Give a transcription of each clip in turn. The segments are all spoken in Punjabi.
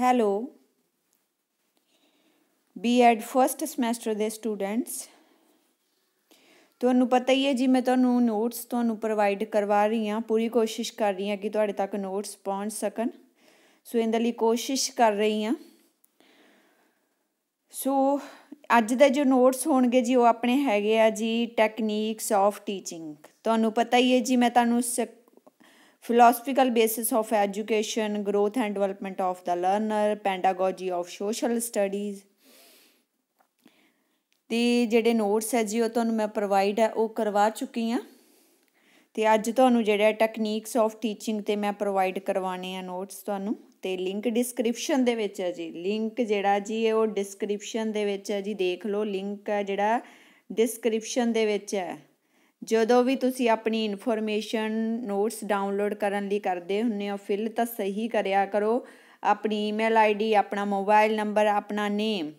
ਹੈਲੋ ਬੀਐਡ ਫਰਸਟ ਸਮੈਸਟਰ ਦੇ ਸਟੂਡੈਂਟਸ ਤੁਹਾਨੂੰ ਪਤਾ ਹੀ ਹੈ ਜੀ ਮੈਂ ਤੁਹਾਨੂੰ ਨੋਟਸ ਤੁਹਾਨੂੰ ਪ੍ਰੋਵਾਈਡ ਕਰਵਾ ਰਹੀ ਹਾਂ ਪੂਰੀ ਕੋਸ਼ਿਸ਼ ਕਰ ਰਹੀ ਹਾਂ ਕਿ ਤੁਹਾਡੇ ਤੱਕ ਨੋਟਸ ਪਹੁੰਚ ਸਕਣ ਸੋ ਇਹਦੇ ਲਈ ਕੋਸ਼ਿਸ਼ ਕਰ ਰਹੀ ਹਾਂ ਸੋ ਅੱਜ ਦੇ ਜੋ ਨੋਟਸ ਹੋਣਗੇ ਜੀ ਉਹ ਆਪਣੇ ਹੈਗੇ ਆ ਜੀ ਟੈਕਨੀਕਸ ਆਫ ਟੀਚਿੰਗ ਤੁਹਾਨੂੰ ਪਤਾ ਹੀ ਹੈ ਜੀ ਮੈਂ ਤੁਹਾਨੂੰ philosophical basis of education, growth and development of the learner, pedagogy of social studies. ਤੇ ਜਿਹੜੇ ਨੋਟਸ ਹੈ ਜੀ ਉਹ ਤੁਹਾਨੂੰ ਮੈਂ ਪ੍ਰੋਵਾਈਡ ਹੈ ਉਹ ਕਰਵਾ ਚੁੱਕੀ ਆ ਤੇ ਅੱਜ ਤੁਹਾਨੂੰ ਜਿਹੜਾ ਟੈਕਨੀਕਸ ਆਫ ਟੀਚਿੰਗ ਤੇ ਮੈਂ ਪ੍ਰੋਵਾਈਡ ਕਰਵਾਣੇ ਆ ਨੋਟਸ ਤੁਹਾਨੂੰ ਤੇ ਲਿੰਕ ਡਿਸਕ੍ਰਿਪਸ਼ਨ ਦੇ ਵਿੱਚ ਹੈ ਜੀ ਲਿੰਕ ਜਿਹੜਾ ਜੀ ਉਹ ਡਿਸਕ੍ਰਿਪਸ਼ਨ ਦੇ ਵਿੱਚ ਹੈ ਜੀ ਦੇਖ ਲਓ ਲਿੰਕ ਹੈ ਜਿਹੜਾ ਡਿਸਕ੍ਰਿਪਸ਼ਨ ਦੇ ਵਿੱਚ ਹੈ ਜਦੋਂ ਵੀ ਤੁਸੀਂ ਆਪਣੀ ਇਨਫੋਰਮੇਸ਼ਨ ਨੋਟਸ ਡਾਊਨਲੋਡ ਕਰਨ ਲਈ ਕਰਦੇ ਹੁੰਨੇ ਹੋ ਫਿਲ ਤਾਂ ਸਹੀ ਕਰਿਆ ਕਰੋ ਆਪਣੀ ਈਮੇਲ ਆਈਡੀ ਆਪਣਾ ਮੋਬਾਈਲ ਨੰਬਰ ਆਪਣਾ ਨੇਮ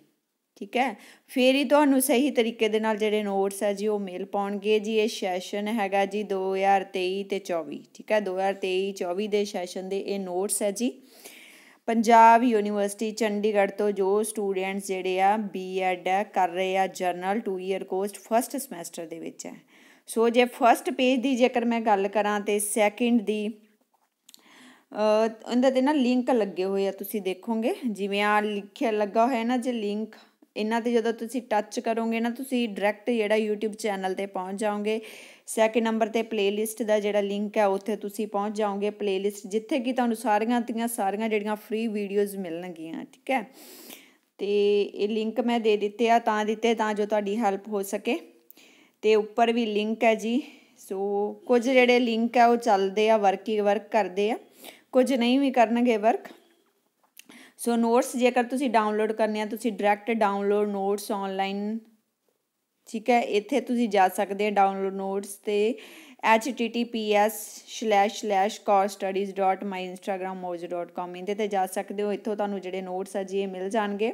ਠੀਕ ਹੈ ਫੇਰ ਹੀ ਤੁਹਾਨੂੰ ਸਹੀ ਤਰੀਕੇ ਦੇ ਨਾਲ ਜਿਹੜੇ ਨੋਟਸ ਹੈ ਜੀ ਉਹ ਮੇਲ ਪਾਉਣਗੇ ਜੀ ਇਹ ਸੈਸ਼ਨ ਹੈਗਾ ਜੀ 2023 ਤੇ 24 ਠੀਕ ਹੈ 2023 24 ਦੇ ਸੈਸ਼ਨ ਦੇ ਇਹ ਨੋਟਸ ਹੈ ਜੀ ਪੰਜਾਬ ਯੂਨੀਵਰਸਿਟੀ ਚੰਡੀਗੜ੍ਹ ਤੋਂ ਜੋ ਸਟੂਡੈਂਟਸ ਜਿਹੜੇ ਆ ਬੀਐਡ ਕਰ ਰਹੇ ਆ general 2 year course first semester ਦੇ ਵਿੱਚ ਹੈ ਸੋ ਜੇ ਫਰਸਟ ਪੇਜ ਦੀ ਜੇਕਰ ਮੈਂ ਗੱਲ ਕਰਾਂ ਤੇ ਸੈਕਿੰਡ ਦੀ ਉਹਦੇ ਤੇ ਨਾ ਲਿੰਕ ਲੱਗੇ ਹੋਏ ਆ ਤੁਸੀਂ ਦੇਖੋਗੇ ਜਿਵੇਂ ਆ ਲਿਖਿਆ ਲੱਗਾ ਹੋਇਆ ਨਾ ਜੇ ਲਿੰਕ ਇਹਨਾਂ ਤੇ ਜਦੋਂ ਤੁਸੀਂ ਟੱਚ ਕਰੋਗੇ ਨਾ ਤੁਸੀਂ ਡਾਇਰੈਕਟ ਜਿਹੜਾ YouTube ਚੈਨਲ ਤੇ ਪਹੁੰਚ ਜਾਓਗੇ ਸੈਕਿੰਡ ਨੰਬਰ ਤੇ ਪਲੇਲਿਸਟ ਦਾ ਜਿਹੜਾ ਲਿੰਕ ਹੈ ਉੱਥੇ ਤੁਸੀਂ ਪਹੁੰਚ ਜਾਓਗੇ ਪਲੇਲਿਸਟ ਜਿੱਥੇ ਕਿ ਤੁਹਾਨੂੰ ਸਾਰੀਆਂ ਤੀਆਂ ਸਾਰੀਆਂ ਜਿਹੜੀਆਂ ਫ੍ਰੀ ਵੀਡੀਓਜ਼ ਮਿਲਣਗੀਆਂ ਠੀਕ ਹੈ ਤੇ ਇਹ ਲਿੰਕ ਮੈਂ ਦੇ ਦਿੱਤੇ ਆ ਤਾਂ ਦਿੱਤੇ ਤਾਂ ਜੋ ਤੁਹਾਡੀ ਹੈਲਪ ਹੋ ਸਕੇ ਤੇ ਉੱਪਰ ਵੀ ਲਿੰਕ ਹੈ ਜੀ ਸੋ ਕੁਝ ਜਿਹੜੇ ਲਿੰਕ ਹੈ ਉਹ ਚੱਲਦੇ ਆ ਵਰਕ ਹੀ ਵਰਕ ਕਰਦੇ ਆ ਕੁਝ ਨਹੀਂ ਵੀ ਕਰਨਗੇ ਵਰਕ ਸੋ ਨੋਟਸ ਜੇਕਰ ਤੁਸੀਂ ਡਾਊਨਲੋਡ ਕਰਨੇ ਆ ਤੁਸੀਂ ਡਾਇਰੈਕਟ ਡਾਊਨਲੋਡ ਨੋਟਸ ਆਨਲਾਈਨ ਠੀਕ ਹੈ ਇੱਥੇ ਤੁਸੀਂ ਜਾ ਸਕਦੇ ਆ ਡਾਊਨਲੋਡ ਨੋਟਸ ਤੇ https://coursestudies.myinstagrammoz.com ਇਹਦੇ ਤੇ ਜਾ ਸਕਦੇ ਹੋ ਇੱਥੋਂ ਤੁਹਾਨੂੰ ਜਿਹੜੇ ਨੋਟਸ ਆ ਜੀ ਇਹ ਮਿਲ ਜਾਣਗੇ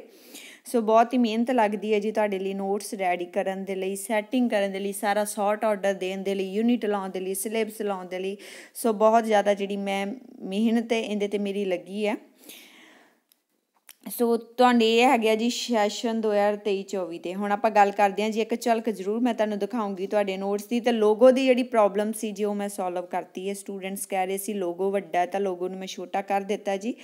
ਸੋ ਬਹੁਤ ਹੀ ਮਿਹਨਤ ਲੱਗਦੀ ਹੈ ਜੀ ਤੁਹਾਡੇ ਲਈ ਨੋਟਸ ਰੈਡੀ ਕਰਨ ਦੇ ਲਈ ਸੈਟਿੰਗ ਕਰਨ ਦੇ ਲਈ ਸਾਰਾ ਸੌਟ ਆਰਡਰ ਦੇਣ ਦੇ ਲਈ ਯੂਨਿਟ ਲਾਉਣ ਦੇ ਲਈ ਸਿਲੇਬਸ ਲਾਉਣ ਦੇ ਲਈ ਸੋ ਬਹੁਤ ਜ਼ਿਆਦਾ ਜਿਹੜੀ ਮੈਂ ਮਿਹਨਤ ਹੈ ਇਹਦੇ ਤੇ ਮੇਰੀ ਲੱਗੀ ਹੈ ਸੋ ਤੁਹਾਡੇ ਇਹ ਹੈਗਾ ਜੀ ਸੈਸ਼ਨ 2023-24 ਤੇ ਹੁਣ ਆਪਾਂ ਗੱਲ ਕਰਦੇ ਹਾਂ ਜੀ ਇੱਕ ਝਲਕ ਜ਼ਰੂਰ ਮੈਂ ਤੁਹਾਨੂੰ ਦਿਖਾਉਂਗੀ ਤੁਹਾਡੇ ਨੋਟਸ ਦੀ ਤੇ ਲੋਗੋ ਦੀ ਜਿਹੜੀ ਪ੍ਰੋਬਲਮ ਸੀ ਜੀ ਉਹ ਮੈਂ ਸੋਲਵ ਕਰਤੀ ਹੈ ਸਟੂਡੈਂਟਸ ਕਹਿ ਰਹੇ ਸੀ ਲੋਗੋ ਵੱਡਾ ਤਾਂ ਲੋਗੋ ਨੂੰ ਮੈਂ ਛੋਟਾ ਕਰ ਦਿੱਤਾ ਜੀ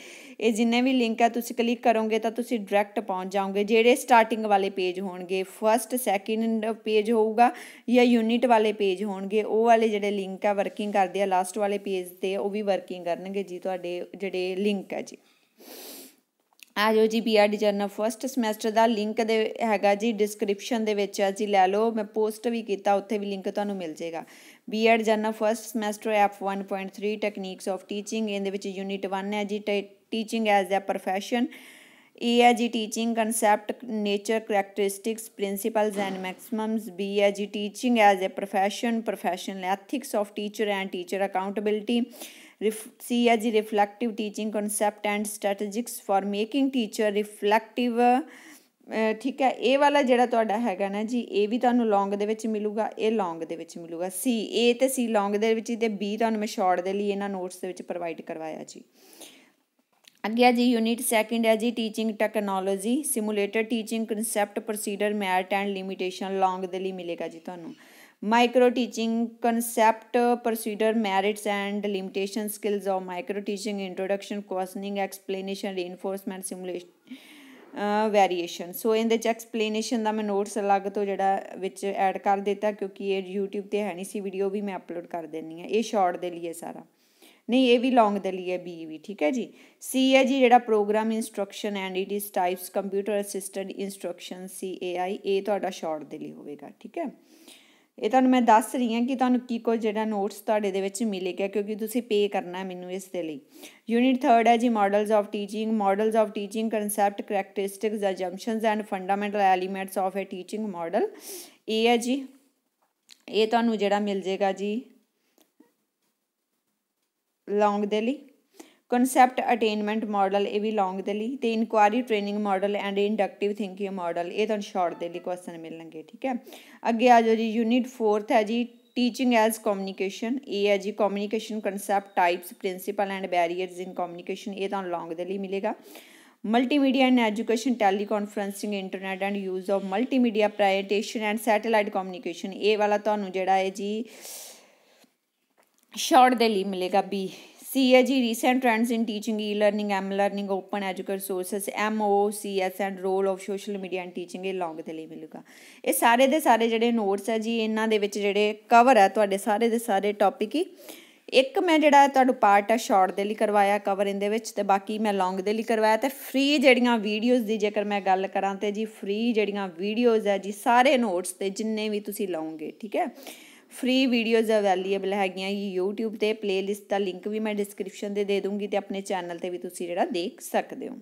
ਇਹ ਜਿੰਨੇ ਵੀ ਲਿੰਕ ਆ ਤੁਸੀਂ ਕਲਿੱਕ ਕਰੋਗੇ ਤਾਂ ਤੁਸੀਂ ਡਾਇਰੈਕਟ ਪਹੁੰਚ ਜਾਓਗੇ ਜਿਹੜੇ ਸਟਾਰਟਿੰਗ ਵਾਲੇ ਪੇਜ ਹੋਣਗੇ ਫਰਸਟ ਸੈਕਿੰਡ ਪੇਜ ਹੋਊਗਾ ਜਾਂ ਯੂਨਿਟ ਵਾਲੇ ਪੇਜ ਹੋਣਗੇ ਉਹ ਵਾਲੇ ਜਿਹੜੇ ਲਿੰਕ ਆ ਵਰਕਿੰਗ ਕਰਦੇ ਆ ਲਾਸਟ ਵਾਲੇ ਪੇਜ ਤੇ ਉਹ ਵੀ ਵਰਕਿੰਗ ਕਰਨਗੇ ਜੀ ਤੁਹਾਡੇ ਜਿਹੜੇ ਲਿੰਕ ਆ ਜੀ ਆ ਜੋ ਜੀ ਬੀਆਰ ਜਰਨਲ ਫਰਸਟ ਸਮੈਸਟਰ ਦਾ ਲਿੰਕ ਦੇ ਹੈਗਾ ਜੀ ਡਿਸਕ੍ਰਿਪਸ਼ਨ ਦੇ ਵਿੱਚ ਆ ਜੀ ਲੈ ਲਓ ਮੈਂ ਪੋਸਟ ਵੀ ਕੀਤਾ ਉੱਥੇ ਵੀ ਲਿੰਕ ਤੁਹਾਨੂੰ ਮਿਲ ਜਾਏਗਾ B R general first semester F 1.3 techniques of teaching ਇਹਦੇ ਵਿੱਚ ਯੂਨਿਟ 1 ਹੈ ਜੀ ਟੀਚਿੰਗ ਐਜ਼ ਅ profession ਏ ਹੈ ਜੀ teaching concept nature characteristics principles and maximums B ਹੈ ਜੀ teaching as a profession professional ethics of teacher and teacher accountability see as reflective teaching concept and strategies for making teacher reflective ਠੀਕ ਹੈ ਇਹ ਵਾਲਾ ਜਿਹੜਾ ਤੁਹਾਡਾ ਹੈਗਾ ਨਾ ਜੀ ਇਹ ਵੀ ਤੁਹਾਨੂੰ ਲੌਂਗ ਦੇ ਵਿੱਚ ਮਿਲੂਗਾ ਇਹ ਲੌਂਗ ਦੇ ਵਿੱਚ ਮਿਲੂਗਾ ਸੀ ਏ ਤੇ ਸੀ ਲੌਂਗ ਦੇ ਵਿੱਚ ਤੇ ਬੀ ਤੁਹਾਨੂੰ ਮੈਂ ਸ਼ਾਰਟ ਦੇ ਲਈ ਇਹਨਾਂ ਨੋਟਸ ਦੇ ਵਿੱਚ ਪ੍ਰੋਵਾਈਡ ਕਰਵਾਇਆ ਜੀ ਅੱਗੇ ਜੀ ਯੂਨਿਟ ਸੈਕਿੰਡ ਹੈ ਜੀ teaching technology simulated teaching concept procedure merit and limitation long ਦੇ ਲਈ ਮਿਲੇਗਾ ਜੀ ਤੁਹਾਨੂੰ micro teaching concept uh, merits and limitation limitation of micro teaching introduction questioning explanation reinforcement simulation variation so ਇਹਦੇ ਚ ਐਕਸਪਲੇਨੇਸ਼ਨ ਦਾ ਮੈਂ ਨੋਟਸ ਅਲੱਗ ਤੋਂ ਜਿਹੜਾ ਵਿੱਚ ਐਡ ਕਰ ਦਿੱਤਾ ਕਿਉਂਕਿ ਇਹ YouTube ਤੇ ਹੈ ਨਹੀਂ ਸੀ ਵੀਡੀਓ ਵੀ ਮੈਂ ਅਪਲੋਡ ਕਰ ਦੇਣੀ ਹੈ ਇਹ ਸ਼ਾਰਟ ਦੇ ਲਈ ਹੈ ਸਾਰਾ ਨਹੀਂ ਇਹ ਵੀ ਲੌਂਗ ਦੇ ਲਈ ਹੈ ਬੀ ਵੀ ਠੀਕ ਹੈ ਜੀ ਸੀ ਹੈ ਜੀ ਜਿਹੜਾ programme instruction and its types computer assisted instruction C A I ਇਹ ਤੁਹਾਡਾ ਸ਼ਾਰਟ ਦੇ ਲਈ ਹੋਵੇਗਾ ਠੀਕ ਹੈ ਇਹ ਤੁਹਾਨੂੰ ਮੈਂ ਦੱਸ ਰਹੀ ਹਾਂ ਕਿ ਤੁਹਾਨੂੰ ਕੀ ਕੋਈ ਜਿਹੜਾ ਨੋਟਸ ਤੁਹਾਡੇ ਦੇ ਵਿੱਚ ਮਿਲੇਗਾ ਕਿਉਂਕਿ ਤੁਸੀਂ ਪੇ ਕਰਨਾ ਹੈ ਮੈਨੂੰ ਇਸ ਦੇ ਲਈ ਯੂਨਿਟ 3 ਹੈ ਜੀ models of teaching models of teaching concept characteristics assumptions and fundamental elements of a teaching model ਇਹ ਹੈ ਜੀ ਇਹ ਤੁਹਾਨੂੰ ਜਿਹੜਾ ਮਿਲ ਜੇਗਾ ਜੀ ਲੌਂਗ ਦੇ ਲਈ ਕਨਸੈਪਟ ਅਟੇਨਮੈਂਟ ਮਾਡਲ ਇਹ ਵੀ ਲੌਂਗ ਦੇ ਲਈ ਤੇ inquiry training model and inductive thinking model ਇਹ ਤੁਹਾਨੂੰ ਸ਼ਾਰਟ ਦੇ ਲਈ ਕੁਐਸਚਨ ਮਿਲਣਗੇ ਠੀਕ ਹੈ ਅੱਗੇ ਆ ਜਾਓ ਜੀ ਯੂਨਿਟ 4th ਹੈ ਜੀ ਟੀਚਿੰਗ ਐਜ਼ ਕਮਿਊਨੀਕੇਸ਼ਨ ਇਹ ਹੈ ਜੀ communication concept types principle and barriers in communication ਇਹ ਤੁਹਾਨੂੰ ਲੌਂਗ ਦੇ ਲਈ ਮਿਲੇਗਾ multimedia in education teleconferencing internet and use of multimedia presentation and satellite communication ਇਹ ਵਾਲਾ ਤੁਹਾਨੂੰ ਜਿਹੜਾ ਹੈ ਜੀ ਸ਼ਾਰਟ ਦੇ ਲਈ ਮਿਲੇਗਾ B in teaching e learning M learning open m sources M O C S and role of social media and teaching ਇਹ ਲੌਂਗ ਦੇ ਲਈ ਮਿਲੂਗਾ ਇਹ ਸਾਰੇ ਦੇ ਸਾਰੇ ਜਿਹੜੇ ਨੋਟਸ ਹੈ ਜੀ ਇਹਨਾਂ ਦੇ ਵਿੱਚ ਜਿਹੜੇ ਕਵਰ ਹੈ ਤੁਹਾਡੇ ਸਾਰੇ ਦੇ ਸਾਰੇ ਟੌਪਿਕ ਹੀ ਇੱਕ ਮੈਂ ਜਿਹੜਾ ਤੁਹਾਨੂੰ ਪਾਰਟ ਆ ਸ਼ਾਰਟ ਦੇ ਲਈ ਕਰਵਾਇਆ ਕਵਰ ਇਹਦੇ ਵਿੱਚ ਤੇ ਬਾਕੀ ਮੈਂ ਲੌਂਗ ਦੇ ਲਈ ਕਰਵਾਇਆ ਤੇ ਫ੍ਰੀ ਜਿਹੜੀਆਂ ਵੀਡੀਓਜ਼ ਦੀ ਜੇਕਰ ਮੈਂ ਗੱਲ ਕਰਾਂ ਤੇ ਜੀ ਫ੍ਰੀ ਜਿਹੜੀਆਂ ਵੀਡੀਓਜ਼ ਹੈ ਜੀ ਸਾਰੇ ਨੋਟਸ ਤੇ ਜਿੰਨੇ ਵੀ ਤੁਸੀਂ ਲਓਗੇ ਠੀਕ ਹੈ ਫ੍ਰੀ ਵੀਡੀਓਜ਼ ਅਵੇਲੇਬਲ ਹੈਗੀਆਂ YouTube ਤੇ ਪਲੇਲਿਸਟ ਦਾ ਲਿੰਕ ਵੀ ਮੈਂ ਡਿਸਕ੍ਰਿਪਸ਼ਨ ਦੇ ਦੇ ਦੂੰਗੀ ਤੇ ਆਪਣੇ ਚੈਨਲ ਤੇ ਵੀ ਤੁਸੀਂ ਜਿਹੜਾ ਦੇਖ ਸਕਦੇ ਹੋ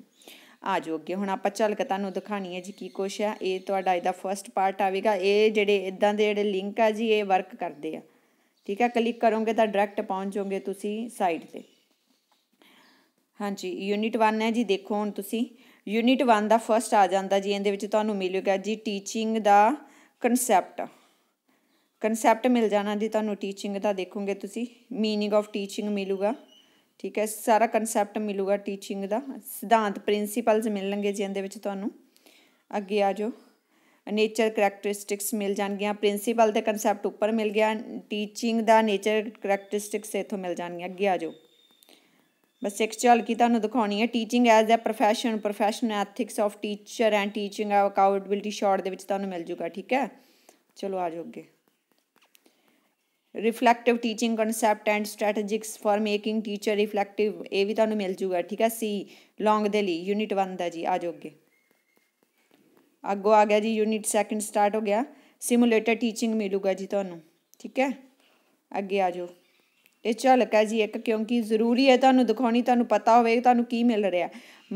ਆ ਅੱਗੇ ਹੁਣ ਆਪਾਂ ਚੱਲ ਕੇ ਤੁਹਾਨੂੰ ਦਿਖਾਣੀ ਹੈ ਜੀ ਕੀ ਕੁਛ ਹੈ ਇਹ ਤੁਹਾਡਾ ਇਹਦਾ ਫਰਸਟ ਪਾਰਟ ਆਵੇਗਾ ਇਹ ਜਿਹੜੇ ਇਦਾਂ ਦੇ ਜਿਹੜੇ ਲਿੰਕ ਆ ਜੀ ਇਹ ਵਰਕ ਕਰਦੇ ਆ ਠੀਕ ਹੈ ਕਲਿੱਕ ਕਰੋਗੇ ਤਾਂ ਡਾਇਰੈਕਟ ਪਹੁੰਚ ਜਾਓਗੇ ਤੁਸੀਂ ਸਾਈਟ ਤੇ ਹਾਂਜੀ ਯੂਨਿਟ 1 ਹੈ ਜੀ ਦੇਖੋ ਹੁਣ ਤੁਸੀਂ ਯੂਨਿਟ 1 ਦਾ ਫਰਸਟ ਆ ਜਾਂਦਾ ਜੀ ਇਹਦੇ ਵਿੱਚ ਤੁਹਾਨੂੰ ਮਿਲੇਗਾ ਜੀ ਟੀਚਿੰਗ ਦਾ ਕਨਸੈਪਟ ਕਨਸੈਪਟ ਮਿਲ ਜਾਣਾ ਜੀ ਤੁਹਾਨੂੰ ਟੀਚਿੰਗ ਦਾ ਦੇਖੋਗੇ ਤੁਸੀਂ मीनिंग ਆਫ ਟੀਚਿੰਗ ਮਿਲੂਗਾ ਠੀਕ ਹੈ ਸਾਰਾ ਕਨਸੈਪਟ ਮਿਲੂਗਾ ਟੀਚਿੰਗ ਦਾ ਸਿਧਾਂਤ ਪ੍ਰਿੰਸੀਪਲਸ ਮਿਲਣਗੇ ਜੀ ਇਹਦੇ ਵਿੱਚ ਤੁਹਾਨੂੰ ਅੱਗੇ ਆ ਜਾਓ ਨੇਚਰ ਕੈਰੈਕਟਰਿਸਟਿਕਸ ਮਿਲ ਜਾਣਗੀਆਂ ਪ੍ਰਿੰਸੀਪਲ ਦੇ ਕਨਸੈਪਟ ਉੱਪਰ ਮਿਲ ਗਿਆ ਟੀਚਿੰਗ ਦਾ ਨੇਚਰ ਕੈਰੈਕਟਰਿਸਟਿਕਸ ਇਥੋਂ ਮਿਲ ਜਾਣਗੀਆਂ ਅੱਗੇ ਆ ਜਾਓ ਬਸ ਇੱਕ ਚੱਲ ਕੀ ਤੁਹਾਨੂੰ ਦਿਖਾਉਣੀ ਹੈ teaching as a profession profession ethics of teacher and teaching accountability short ਦੇ ਵਿੱਚ ਤੁਹਾਨੂੰ ਮਿਲ ਜੂਗਾ ਠੀਕ ਹੈ ਚਲੋ ਆ ਜਾਓ ਅੱਗੇ reflective teaching concept and strategies for making teacher reflective ਇਹ ਵੀ ਤੁਹਾਨੂੰ ਮਿਲ ਜੂਗਾ ਠੀਕ ਹੈ ਸੀ ਲੌਂਗ ਦੇ ਲਈ ਯੂਨਿਟ 1 ਦਾ ਜੀ ਆ ਜਾਓਗੇ ਅੱਗੋ ਆ ਗਿਆ ਜੀ ਯੂਨਿਟ 2 ਸਟਾਰਟ ਹੋ ਗਿਆ ਸਿਮੂਲੇਟਰ ਟੀਚਿੰਗ ਮਿਲੂਗਾ ਜੀ ਤੁਹਾਨੂੰ ਠੀਕ ਹੈ ਅੱਗੇ ਆ ਜਾਓ ਇਹ ਝਲਕ ਕਾ ਜੀ ਇੱਕ ਕਿਉਂਕਿ ਜ਼ਰੂਰੀ ਹੈ ਤੁਹਾਨੂੰ ਦਿਖਾਉਣੀ ਤੁਹਾਨੂੰ ਪਤਾ ਹੋਵੇ ਤੁਹਾਨੂੰ ਕੀ ਮਿਲ ਰਿਹਾ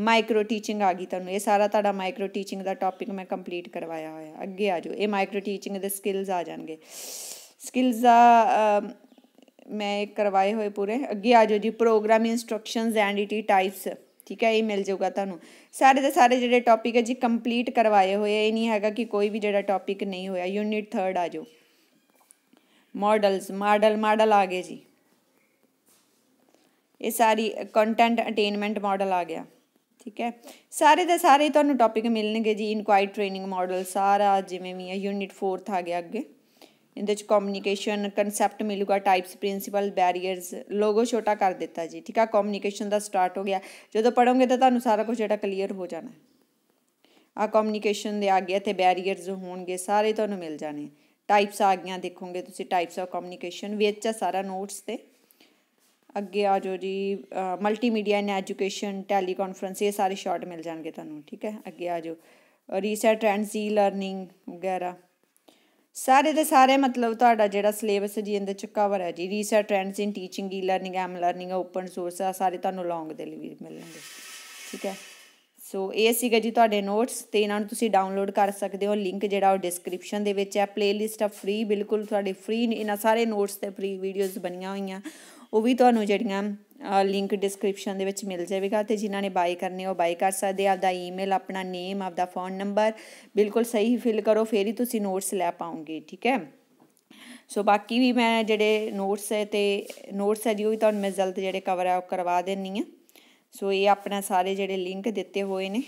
ਮਾਈਕਰੋ ਟੀਚਿੰਗ ਆ ਗਈ ਤੁਹਾਨੂੰ ਇਹ ਸਾਰਾ ਤੁਹਾਡਾ ਮਾਈਕਰੋ ਟੀਚਿੰਗ ਦਾ ਟਾਪਿਕ ਮੈਂ ਕੰਪਲੀਟ ਕਰਵਾਇਆ ਹੋਇਆ ਅੱਗੇ ਆ ਜਾਓ ਇਹ ਮਾਈਕਰੋ ਟੀਚਿੰਗ ਦੇ ਸਕਿੱਲਸ ਆ ਜਾਣਗੇ ਸਕਿੱਲਸ ਆ ਮੈਂ ਕਰਵਾਏ ਹੋਏ ਪੂਰੇ ਅੱਗੇ ਆ ਜਾਓ ਜੀ programme instructions and its types ਠੀਕ ਹੈ ਇਹ ਮਿਲ ਜਾਊਗਾ ਤੁਹਾਨੂੰ ਸਾਰੇ ਦੇ ਸਾਰੇ ਜਿਹੜੇ ਟੌਪਿਕ ਹੈ ਜੀ ਕੰਪਲੀਟ ਕਰਵਾਏ ਹੋਏ ਇਹ ਨਹੀਂ ਹੈਗਾ ਕਿ ਕੋਈ ਵੀ ਜਿਹੜਾ ਟੌਪਿਕ ਨਹੀਂ ਹੋਇਆ ਯੂਨਿਟ 3 ਆ ਜਾਓ ਮਾਡਲਸ ਮਾਡਲ ਮਾਡਲ ਆ ਗਏ ਜੀ ਇਹ ਸਾਰੀ ਕੰਟੈਂਟ ਅਟੇਨਮੈਂਟ ਮਾਡਲ ਆ ਗਿਆ ਠੀਕ ਹੈ ਸਾਰੇ ਦੇ ਸਾਰੇ ਤੁਹਾਨੂੰ ਟੌਪਿਕ ਮਿਲਣਗੇ ਜੀ ਇਨਕੁਆਇਰ ਟ੍ਰੇਨਿੰਗ ਮਾਡਲ ਸਾਰਾ ਜਿਵੇਂ ਵੀ ਹੈ ਯੂਨਿਟ 4 ਆ ਗਿਆ ਅੱਗੇ ਇਹਦੇ ਚ ਕਮਿਊਨੀਕੇਸ਼ਨ ਕਨਸੈਪਟ ਮਿਲੂਗਾ ਟਾਈਪਸ ਪ੍ਰਿੰਸੀਪਲ ਬੈਰੀਅਰਸ ਲੋਗੋ ਛੋਟਾ ਕਰ ਦਿੱਤਾ ਜੀ ਠੀਕ ਆ ਕਮਿਊਨੀਕੇਸ਼ਨ ਦਾ ਸਟਾਰਟ ਹੋ ਗਿਆ ਜਦੋਂ ਪੜੋਗੇ ਤਾਂ ਤੁਹਾਨੂੰ ਸਾਰਾ ਕੁਝ ਜਿਹੜਾ ਕਲੀਅਰ ਹੋ ਜਾਣਾ ਆ ਕਮਿਊਨੀਕੇਸ਼ਨ ਦੇ ਆ ਗਿਆ ਤੇ ਬੈਰੀਅਰਸ ਹੋਣਗੇ ਸਾਰੇ ਤੁਹਾਨੂੰ ਮਿਲ ਜਾਣੇ ਟਾਈਪਸ ਆ ਗਿਆ ਦੇਖੋਗੇ ਤੁਸੀਂ ਟਾਈਪਸ ਆਫ ਕਮਿਊਨੀਕੇਸ਼ਨ ਵਿੱਚ ਆ ਸਾਰਾ ਨੋਟਸ ਤੇ ਅੱਗੇ ਆ ਜੋ ਜੀ ਮਲਟੀਮੀਡੀਆ ਇਨ ਐਜੂਕੇਸ਼ਨ ਟੈਲੀਕਾਨਫਰੈਂਸ ਇਹ ਸਾਰੇ ਸ਼ਾਰਟ ਮਿਲ ਜਾਣਗੇ ਤੁਹਾਨੂੰ ਠੀਕ ਹੈ ਅੱਗੇ ਆ ਜੋ ਰੀਸੈਟ ਐਂਡ ਸੀ ਲਰਨਿੰਗ ਵਗੈਰਾ ਸਾਰੇ ਦੇ ਸਾਰੇ ਮਤਲਬ ਤੁਹਾਡਾ ਜਿਹੜਾ ਸਿਲੇਬਸ ਜੀ ਇਹਦੇ ਚ ਕਵਰ ਹੈ ਜੀ research trends in teaching e learning M learning open source ਆ ਸਾਰੇ ਤੁਹਾਨੂੰ ਲੌਂਗ ਦੇ ਲਈ ਮਿਲਣਗੇ ਠੀਕ ਹੈ ਸੋ ਇਹ ਸੀਗਾ ਜੀ ਤੁਹਾਡੇ ਨੋਟਸ ਤੇ ਇਹਨਾਂ ਨੂੰ ਤੁਸੀਂ ਡਾਊਨਲੋਡ ਕਰ ਸਕਦੇ ਹੋ ਲਿੰਕ ਜਿਹੜਾ ਉਹ ਡਿਸਕ੍ਰਿਪਸ਼ਨ ਦੇ ਵਿੱਚ ਹੈ ਪਲੇਲਿਸਟ ਆ ਫ੍ਰੀ ਬਿਲਕੁਲ ਤੁਹਾਡੇ ਫ੍ਰੀ ਇਹਨਾਂ ਸਾਰੇ ਨੋਟਸ ਤੇ ਫ੍ਰੀ ਵੀਡੀਓਜ਼ ਬਣੀਆਂ ਹੋਈਆਂ ਉਹ ਵੀ ਤੁਹਾਨੂੰ ਜਿਹੜੀਆਂ ਲਿੰਕ ਡਿਸਕ੍ਰਿਪਸ਼ਨ ਦੇ ਵਿੱਚ ਮਿਲ ਜਾਵੇਗਾ ਤੇ ਜਿਨ੍ਹਾਂ ਨੇ ਬਾਈ ਕਰਨੇ ਉਹ ਬਾਈ ਕਰ ਸਕਦੇ ਆ ਆਪਦਾ ਈਮੇਲ ਆਪਣਾ ਨੇਮ ਆਪਦਾ ਫੋਨ ਨੰਬਰ ਬਿਲਕੁਲ ਸਹੀ ਫਿਲ ਕਰੋ ਫੇਰ ਹੀ ਤੁਸੀਂ ਨੋਟਸ ਲੈ ਪਾਉਂਗੇ ਠੀਕ ਹੈ ਸੋ ਬਾਕੀ ਵੀ ਮੈਂ ਜਿਹੜੇ ਨੋਟਸ ਹੈ ਤੇ ਨੋਟਸ ਹੈ ਜੀ ਉਹ ਵੀ ਤੁਹਾਨੂੰ ਮੈਂ ਜਲਦ ਜਿਹੜੇ ਕਵਰ ਆ ਕਰਵਾ ਦੇਣੀ ਆ ਸੋ ਇਹ ਆਪਣਾ ਸਾਰੇ ਜਿਹੜੇ ਲਿੰਕ ਦਿੱਤੇ ਹੋਏ ਨੇ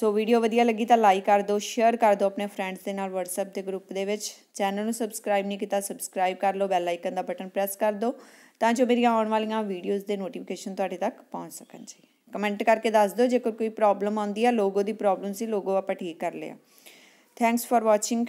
ਸੋ ਵੀਡੀਓ ਵਧੀਆ ਲੱਗੀ ਤਾਂ ਲਾਈਕ ਕਰ ਦਿਓ ਸ਼ੇਅਰ ਕਰ ਦਿਓ ਆਪਣੇ ਫਰੈਂਡਸ ਦੇ ਨਾਲ WhatsApp ਦੇ ਗਰੁੱਪ ਦੇ ਵਿੱਚ ਚੈਨਲ ਨੂੰ ਸਬਸਕ੍ਰਾਈਬ ਨਹੀਂ ਕੀਤਾ ਸਬਸਕ੍ਰਾਈਬ ਕਰ ਲਓ ਬੈਲ ਆਈਕਨ ਦਾ ਬਟਨ ਪ੍ਰੈਸ ਕਰ ਦਿਓ ਤਾਂ ਜੋ ਮੇਰੀਆਂ ਆਉਣ ਵਾਲੀਆਂ ਵੀਡੀਓਜ਼ ਦੇ ਨੋਟੀਫਿਕੇਸ਼ਨ ਤੁਹਾਡੇ ਤੱਕ ਪਹੁੰਚ ਸਕਣ ਜੀ ਕਮੈਂਟ ਕਰਕੇ ਦੱਸ ਦਿਓ ਜੇਕਰ ਕੋਈ ਪ੍ਰੋਬਲਮ ਆਉਂਦੀ ਆ ਲੋਗੋ ਦੀ ਪ੍ਰੋਬਲਮ ਸੀ ਲੋਗੋ ਆਪਾਂ ਠੀਕ ਕਰ ਲਿਆ ਥੈਂਕਸ ਫਾਰ ਵਾਚਿੰਗ